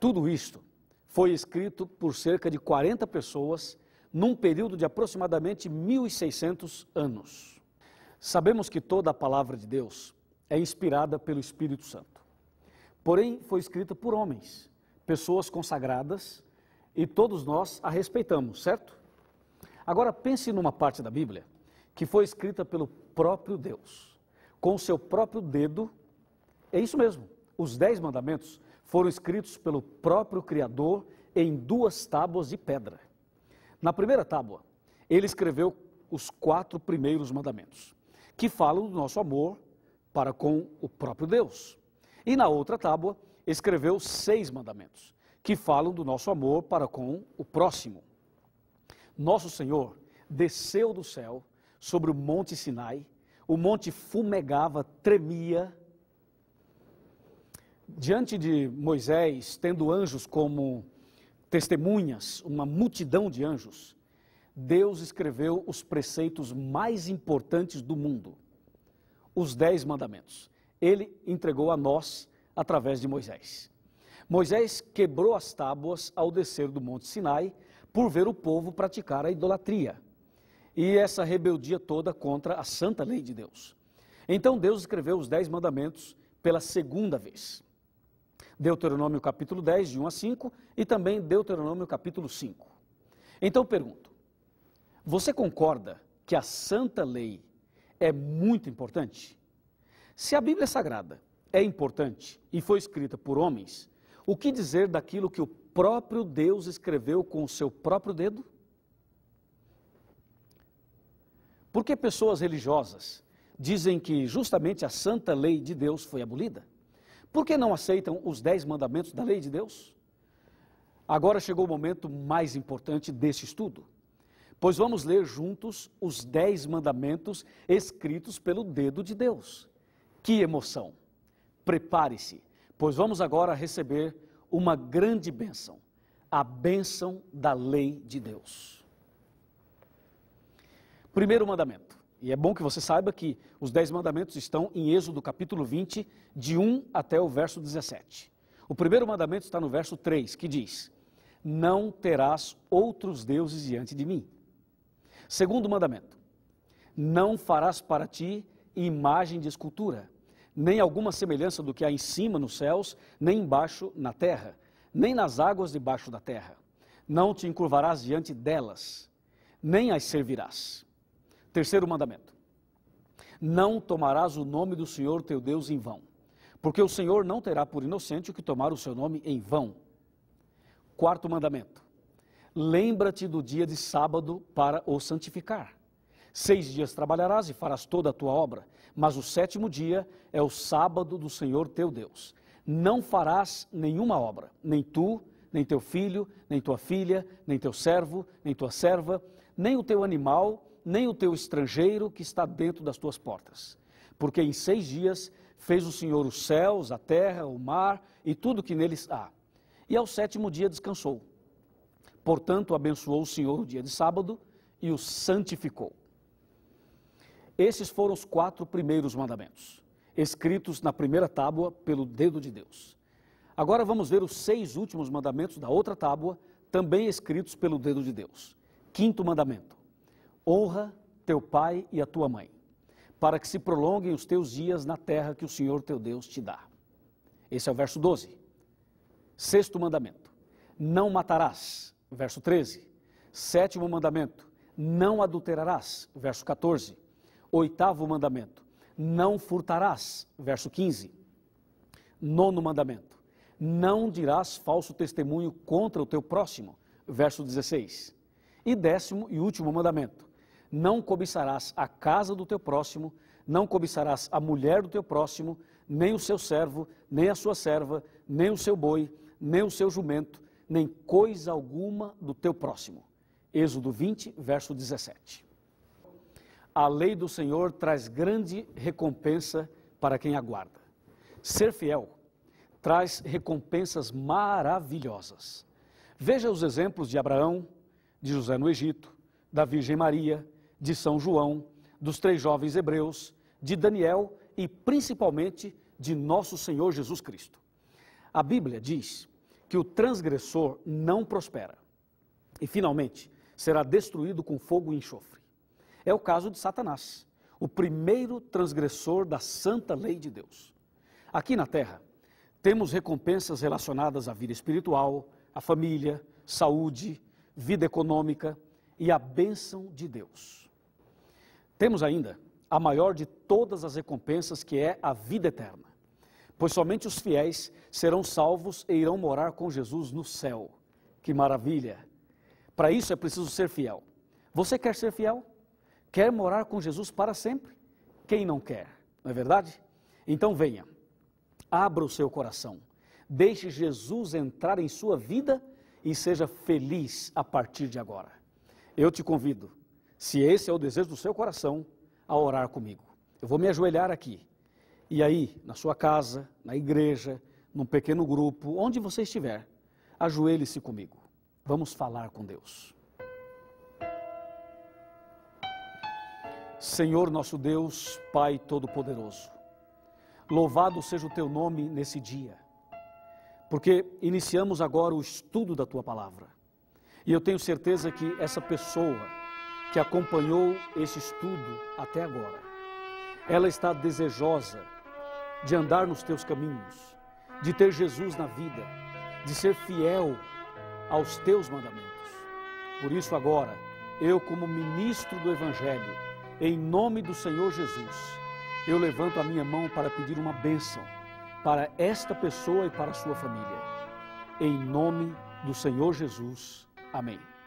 Tudo isto foi escrito por cerca de 40 pessoas num período de aproximadamente 1.600 anos. Sabemos que toda a palavra de Deus é inspirada pelo Espírito Santo. Porém, foi escrita por homens, pessoas consagradas, e todos nós a respeitamos, certo? Agora pense numa parte da Bíblia que foi escrita pelo próprio Deus, com o seu próprio dedo. É isso mesmo. Os dez mandamentos foram escritos pelo próprio Criador em duas tábuas de pedra. Na primeira tábua, ele escreveu os quatro primeiros mandamentos, que falam do nosso amor para com o próprio Deus. E na outra tábua, escreveu seis mandamentos, que falam do nosso amor para com o próximo. Nosso Senhor desceu do céu sobre o Monte Sinai, o monte fumegava, tremia, diante de Moisés, tendo anjos como testemunhas, uma multidão de anjos, Deus escreveu os preceitos mais importantes do mundo, os Dez Mandamentos. Ele entregou a nós através de Moisés. Moisés quebrou as tábuas ao descer do Monte Sinai por ver o povo praticar a idolatria e essa rebeldia toda contra a santa lei de Deus. Então Deus escreveu os Dez Mandamentos pela segunda vez. Deuteronômio capítulo 10, de 1 a 5, e também Deuteronômio capítulo 5. Então pergunto: você concorda que a santa lei é muito importante? Se a Bíblia Sagrada é importante e foi escrita por homens, o que dizer daquilo que o próprio Deus escreveu com o seu próprio dedo? Por que pessoas religiosas dizem que justamente a santa lei de Deus foi abolida? Por que não aceitam os dez mandamentos da lei de Deus? Agora chegou o momento mais importante deste estudo, pois vamos ler juntos os dez mandamentos escritos pelo dedo de Deus. Que emoção! Prepare-se, pois vamos agora receber uma grande bênção a bênção da lei de Deus. Primeiro mandamento. E é bom que você saiba que os dez mandamentos estão em Êxodo capítulo 20, de 1 até o verso 17. O primeiro mandamento está no verso 3, que diz: Não terás outros deuses diante de mim. Segundo mandamento: Não farás para ti imagem de escultura, nem alguma semelhança do que há em cima nos céus, nem embaixo na terra, nem nas águas debaixo da terra. Não te encurvarás diante delas, nem as servirás. Terceiro mandamento: Não tomarás o nome do Senhor teu Deus em vão, porque o Senhor não terá por inocente o que tomar o seu nome em vão. Quarto mandamento: Lembra-te do dia de sábado para o santificar. Seis dias trabalharás e farás toda a tua obra, mas o sétimo dia é o sábado do Senhor teu Deus. Não farás nenhuma obra, nem tu, nem teu filho, nem tua filha, nem teu servo, nem tua serva, nem o teu animal, nem o teu estrangeiro que está dentro das tuas portas. Porque em seis dias fez o Senhor os céus, a terra, o mar e tudo que neles há. E ao sétimo dia descansou. Portanto, abençoou o Senhor o dia de sábado e o santificou. Esses foram os quatro primeiros mandamentos, escritos na primeira tábua pelo dedo de Deus. Agora vamos ver os seis últimos mandamentos da outra tábua, também escritos pelo dedo de Deus. Quinto mandamento: Honra teu pai e a tua mãe, para que se prolonguem os teus dias na terra que o Senhor teu Deus te dá. Esse é o verso 12. Sexto mandamento: Não matarás. Verso 13. Sétimo mandamento: Não adulterarás. Verso 14. Oitavo mandamento: Não furtarás. Verso 15. Nono mandamento: Não dirás falso testemunho contra o teu próximo. Verso 16. E décimo e último mandamento: não cobiçarás a casa do teu próximo, não cobiçarás a mulher do teu próximo, nem o seu servo, nem a sua serva, nem o seu boi, nem o seu jumento, nem coisa alguma do teu próximo. Êxodo 20, verso 17. A lei do Senhor traz grande recompensa para quem aguarda. Ser fiel traz recompensas maravilhosas. Veja os exemplos de Abraão, de José no Egito, da Virgem Maria, de São João, dos três jovens hebreus, de Daniel e principalmente de nosso Senhor Jesus Cristo. A Bíblia diz que o transgressor não prospera e finalmente será destruído com fogo e enxofre. É o caso de Satanás, o primeiro transgressor da santa lei de Deus. Aqui na terra, temos recompensas relacionadas à vida espiritual, à família, saúde, vida econômica e à bênção de Deus. Temos ainda a maior de todas as recompensas, que é a vida eterna. Pois somente os fiéis serão salvos e irão morar com Jesus no céu. Que maravilha! Para isso é preciso ser fiel. Você quer ser fiel? Quer morar com Jesus para sempre? Quem não quer? Não é verdade? Então venha, abra o seu coração, deixe Jesus entrar em sua vida e seja feliz a partir de agora. Eu te convido se esse é o desejo do seu coração, a orar comigo. Eu vou me ajoelhar aqui. E aí, na sua casa, na igreja, num pequeno grupo, onde você estiver, ajoelhe-se comigo. Vamos falar com Deus. Senhor nosso Deus, Pai Todo-Poderoso, louvado seja o teu nome nesse dia, porque iniciamos agora o estudo da tua palavra. E eu tenho certeza que essa pessoa, que acompanhou esse estudo até agora. Ela está desejosa de andar nos teus caminhos, de ter Jesus na vida, de ser fiel aos teus mandamentos. Por isso, agora, eu, como ministro do Evangelho, em nome do Senhor Jesus, eu levanto a minha mão para pedir uma bênção para esta pessoa e para a sua família. Em nome do Senhor Jesus. Amém.